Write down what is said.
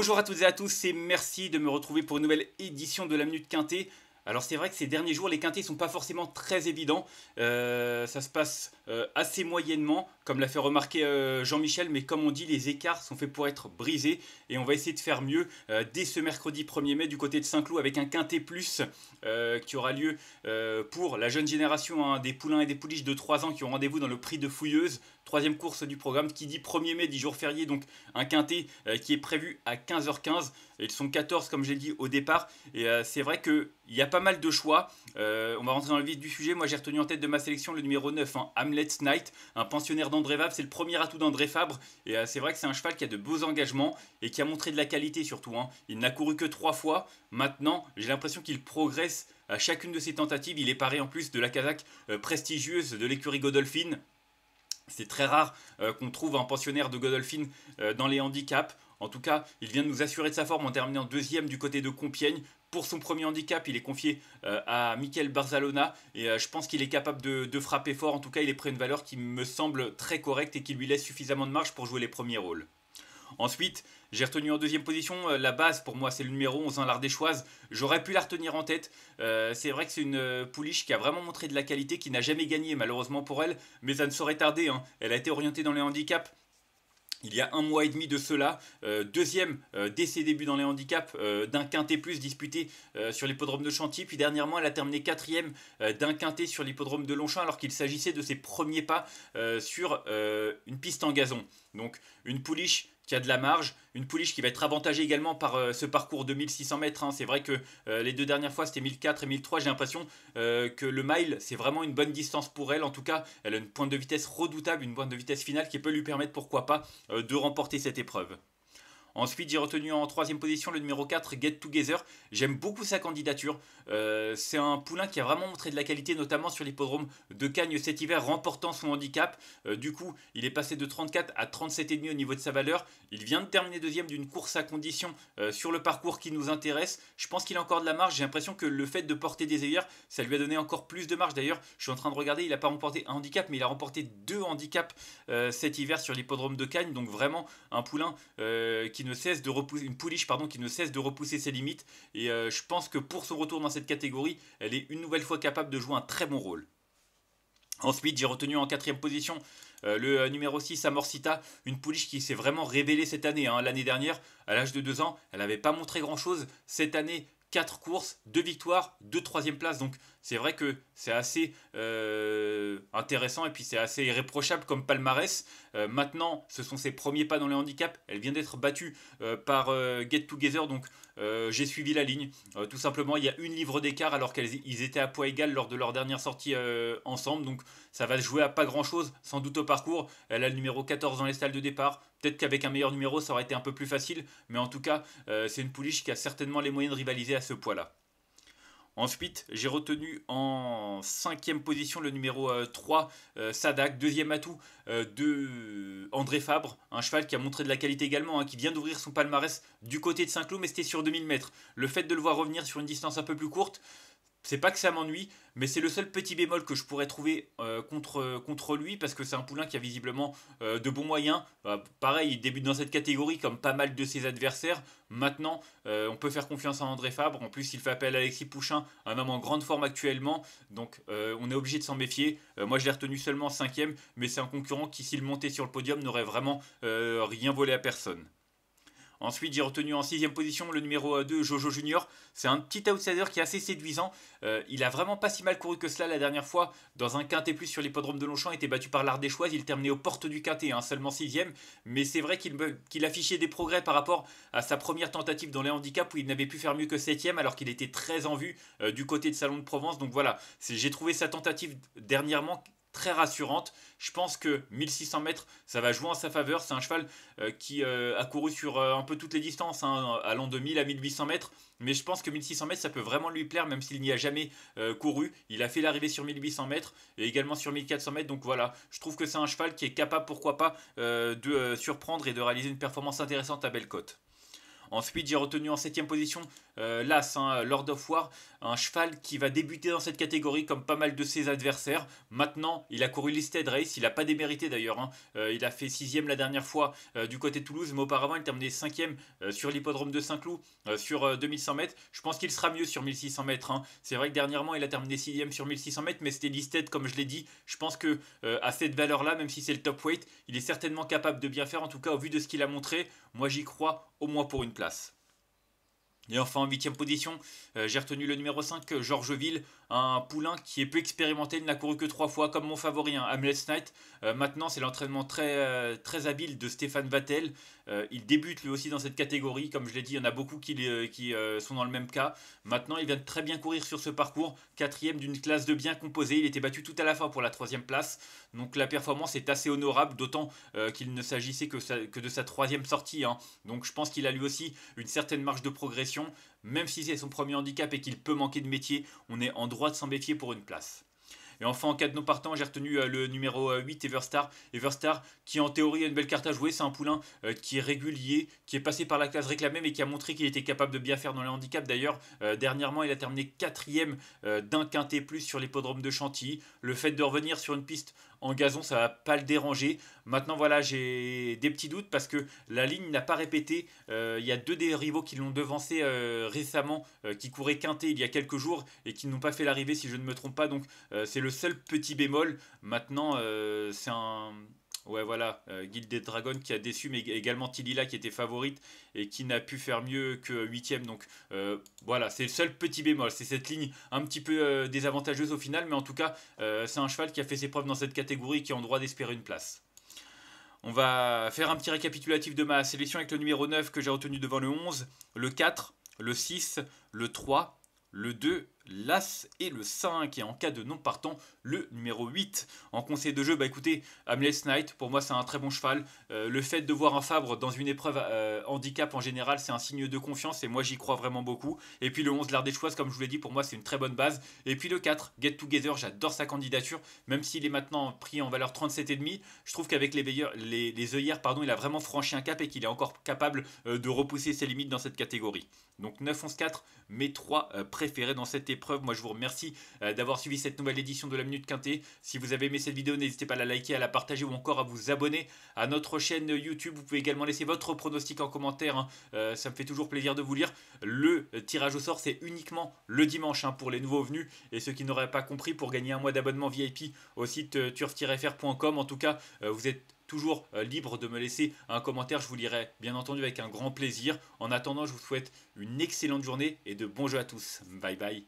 Bonjour à toutes et à tous et merci de me retrouver pour une nouvelle édition de la Minute Quintée. Alors c'est vrai que ces derniers jours, les quintés sont pas forcément très évidents. Euh, ça se passe euh, assez moyennement, comme l'a fait remarquer euh, Jean-Michel, mais comme on dit, les écarts sont faits pour être brisés et on va essayer de faire mieux dès ce mercredi 1er mai du côté de Saint-Cloud avec un quintet plus qui aura lieu pour la jeune génération hein, des poulains et des pouliches de 3 ans qui ont rendez-vous dans le prix de Fouilleuse Troisième course du programme qui dit 1er mai, 10 jours fériés, donc un quintet euh, qui est prévu à 15h15. Ils sont 14 comme j'ai dit au départ. Et euh, c'est vrai qu'il y a pas mal de choix. Euh, on va rentrer dans le vif du sujet. Moi j'ai retenu en tête de ma sélection le numéro 9, un hein, Hamlet Knight, un pensionnaire d'André Vabre. C'est le premier atout d'André Fabre. Et c'est vrai que c'est un cheval qui a de beaux engagements et qui a montré de la qualité surtout. Hein. Il n'a couru que trois fois. Maintenant, j'ai l'impression qu'il progresse à chacune de ses tentatives. Il est paré en plus de la casaque prestigieuse de l'écurie Godolphin. C'est très rare euh, qu'on trouve un pensionnaire de Godolphin euh, dans les handicaps. En tout cas, il vient de nous assurer de sa forme en terminant deuxième du côté de Compiègne. Pour son premier handicap, il est confié euh, à Mikel Barzalona et je pense qu'il est capable de, frapper fort. En tout cas, il est à une valeur qui me semble très correcte et qui lui laisse suffisamment de marge pour jouer les premiers rôles. Ensuite, j'ai retenu en deuxième position euh, la base, pour moi c'est le numéro 11, hein, l'Ardéchoise. J'aurais pu la retenir en tête. Euh, c'est vrai que c'est une euh, pouliche qui a vraiment montré de la qualité, qui n'a jamais gagné malheureusement pour elle, mais ça ne saurait tarder. Hein. Elle a été orientée dans les handicaps il y a un mois et demi de cela, deuxième dès ses débuts dans les handicaps d'un quintet plus disputé sur l'hippodrome de Chantilly, puis dernièrement elle a terminé quatrième d'un quintet sur l'hippodrome de Longchamp alors qu'il s'agissait de ses premiers pas sur une piste en gazon. Donc une pouliche qui a de la marge. Une pouliche qui va être avantagée également par euh, ce parcours de 1600 mètres. Hein. C'est vrai que euh, les deux dernières fois, c'était 1004 et 1003. J'ai l'impression euh, que le mile, c'est vraiment une bonne distance pour elle. En tout cas, elle a une pointe de vitesse redoutable, une pointe de vitesse finale qui peut lui permettre, pourquoi pas, de remporter cette épreuve. Ensuite, j'ai retenu en troisième position le numéro 4, Get Together. J'aime beaucoup sa candidature. Euh, c'est un poulain qui a vraiment montré de la qualité, notamment sur l'hippodrome de Cagnes cet hiver, remportant son handicap. Euh, du coup, il est passé de 34 à 37,5 au niveau de sa valeur. Il vient de terminer deuxième d'une course à condition euh, sur le parcours qui nous intéresse. Je pense qu'il a encore de la marge. J'ai l'impression que le fait de porter des ailleurs, ça lui a donné encore plus de marge. D'ailleurs, je suis en train de regarder, il n'a pas remporté un handicap, mais il a remporté deux handicaps cet hiver sur l'hippodrome de Cagnes. Donc vraiment un poulain qui ne cesse de repousser, une pouliche pardon, qui ne cesse de repousser ses limites. Et euh, je pense que pour son retour dans cette catégorie, elle est une nouvelle fois capable de jouer un très bon rôle. Ensuite, j'ai retenu en quatrième position euh, le euh, numéro 6, Amorcita, une pouliche qui s'est vraiment révélée cette année. Hein. L'année dernière, à l'âge de 2 ans, elle n'avait pas montré grand-chose. Cette année, 4 courses, 2 victoires, 2 troisième places. Donc c'est vrai que c'est assez euh, intéressant et puis c'est assez irréprochable comme palmarès. Euh, maintenant, ce sont ses premiers pas dans les handicaps. Elle vient d'être battue euh, par Get Together, donc euh, j'ai suivi la ligne. Euh, tout simplement, il y a une livre d'écart alors qu'ils étaient à poids égal lors de leur dernière sortie euh, ensemble. Donc ça va se jouer à pas grand-chose, sans doute au parcours. Elle a le numéro 14 dans les salles de départ. Peut-être qu'avec un meilleur numéro, ça aurait été un peu plus facile. Mais en tout cas, c'est une pouliche qui a certainement les moyens de rivaliser à ce poids-là. Ensuite, j'ai retenu en cinquième position le numéro 3, euh, euh, Sadak. Deuxième atout euh, de André Fabre, un cheval qui a montré de la qualité également, hein, qui vient d'ouvrir son palmarès du côté de Saint-Cloud, mais c'était sur 2000 mètres. Le fait de le voir revenir sur une distance un peu plus courte, c'est pas que ça m'ennuie, mais c'est le seul petit bémol que je pourrais trouver euh, contre, euh, contre lui, parce que c'est un poulain qui a visiblement euh, de bons moyens. Bah, pareil, il débute dans cette catégorie comme pas mal de ses adversaires. Maintenant, on peut faire confiance à André Fabre. En plus, il fait appel à Alexis Pouchin, un homme en grande forme actuellement. Donc, on est obligé de s'en méfier. moi, je l'ai retenu seulement cinquième, mais c'est un concurrent qui, s'il montait sur le podium, n'aurait vraiment rien volé à personne. Ensuite, j'ai retenu en sixième position le numéro 2, euh, Jojo Junior. C'est un petit outsider qui est assez séduisant. Euh, il a vraiment pas si mal couru que cela la dernière fois. Dans un quintet plus sur l'hippodrome de Longchamp, il était battu par l'Ardéchoise. Il terminait aux portes du quintet, un hein, seulement sixième. Mais c'est vrai euh, qu'il affichait des progrès par rapport à sa première tentative dans les handicaps où il n'avait pu faire mieux que septième alors qu'il était très en vue du côté de Salon de Provence. Donc voilà, j'ai trouvé sa tentative dernièrement très rassurante. Je pense que 1600 mètres, ça va jouer en sa faveur. C'est un cheval euh, qui euh, a couru sur euh, un peu toutes les distances, allant de 1000 à 1800 mètres. Mais je pense que 1600 mètres, ça peut vraiment lui plaire, même s'il n'y a jamais couru. Il a fait l'arrivée sur 1800 mètres et également sur 1400 mètres. Donc voilà, je trouve que c'est un cheval qui est capable, pourquoi pas, de surprendre et de réaliser une performance intéressante à Bellecote. Ensuite, j'ai retenu en 7 position euh, l'As, hein, Lord of War, un cheval qui va débuter dans cette catégorie comme pas mal de ses adversaires. Maintenant, il a couru Listed Race, il n'a pas démérité d'ailleurs. Hein. Euh, il a fait sixième la dernière fois euh, du côté de Toulouse, mais auparavant il terminait cinquième euh, sur l'hippodrome de Saint-Cloud sur 2100 mètres. Je pense qu'il sera mieux sur 1600 mètres. Hein. C'est vrai que dernièrement il a terminé sixième sur 1600 mètres, mais c'était Listed comme je l'ai dit. Je pense que à cette valeur-là, même si c'est le top weight, il est certainement capable de bien faire, en tout cas au vu de ce qu'il a montré. Moi j'y crois au moins pour une place. Et enfin en huitième position, euh, j'ai retenu le numéro 5, Georgeville, un poulain qui est peu expérimenté, il n'a couru que trois fois comme mon favori, hein, Hamlet Knight. Euh, maintenant c'est l'entraînement très, euh, très habile de Stéphane Vattel. il débute lui aussi dans cette catégorie, comme je l'ai dit, il y en a beaucoup qui, sont dans le même cas. Maintenant il vient de très bien courir sur ce parcours, quatrième d'une classe de bien composé. il était battu tout à la fin pour la troisième place. Donc la performance est assez honorable, d'autant qu'il ne s'agissait que, de sa troisième sortie. Hein. Donc je pense qu'il a lui aussi une certaine marge de progression même si c'est son premier handicap et qu'il peut manquer de métier, on est en droit de s'en méfier pour une place. Et enfin, en cas de non partant, j'ai retenu euh, le numéro 8, euh, Everstar. Everstar, qui en théorie a une belle carte à jouer, c'est un poulain euh, qui est régulier, qui est passé par la classe réclamée, mais qui a montré qu'il était capable de bien faire dans les handicaps. D'ailleurs, dernièrement, il a terminé quatrième d'un quintet plus sur l'hippodrome de Chantilly. Le fait de revenir sur une piste en gazon, ça va pas le déranger. Maintenant, voilà, j'ai des petits doutes parce que la ligne n'a pas répété. Il y a deux des rivaux qui l'ont devancé récemment, qui couraient quintet il y a quelques jours et qui n'ont pas fait l'arrivée, si je ne me trompe pas. Donc, c'est le le seul petit bémol. Maintenant, euh, c'est un. Ouais, voilà, euh, Guild des Dragons qui a déçu, mais également Tilila qui était favorite et qui n'a pu faire mieux que 8ème. Donc euh, voilà, c'est le seul petit bémol. C'est cette ligne un petit peu désavantageuse au final, mais en tout cas, c'est un cheval qui a fait ses preuves dans cette catégorie qui a en droit d'espérer une place. On va faire un petit récapitulatif de ma sélection avec le numéro 9 que j'ai retenu devant le 11, le 4, le 6, le 3, le 2 l'As et le 5. Et en cas de non partant, le numéro 8. En conseil de jeu, bah écoutez, Hamlet's Knight, pour moi c'est un très bon cheval. Euh, le fait de voir un Fabre dans une épreuve euh, handicap en général, c'est un signe de confiance et moi j'y crois vraiment beaucoup. Et puis le 11, choix, comme je vous l'ai dit, pour moi c'est une très bonne base. Et puis le 4, Get Together, j'adore sa candidature, même s'il est maintenant pris en valeur 37,5. Je trouve qu'avec les, les, les œillères, pardon, il a vraiment franchi un cap et qu'il est encore capable euh, de repousser ses limites dans cette catégorie. Donc 9-11-4, mes trois euh, préférés dans cette épreuve. Moi, je vous remercie euh, d'avoir suivi cette nouvelle édition de la Minute Quintée. Si vous avez aimé cette vidéo, n'hésitez pas à la liker, à la partager ou encore à vous abonner à notre chaîne YouTube. Vous pouvez également laisser votre pronostic en commentaire. Hein. Euh, ça me fait toujours plaisir de vous lire. Le tirage au sort, c'est uniquement le dimanche hein, pour les nouveaux venus et ceux qui n'auraient pas compris pour gagner un mois d'abonnement VIP au site turf-fr.com. En tout cas, vous êtes toujours euh, libre de me laisser un commentaire. Je vous lirai bien entendu avec un grand plaisir. En attendant, je vous souhaite une excellente journée et de bons jeux à tous. Bye bye.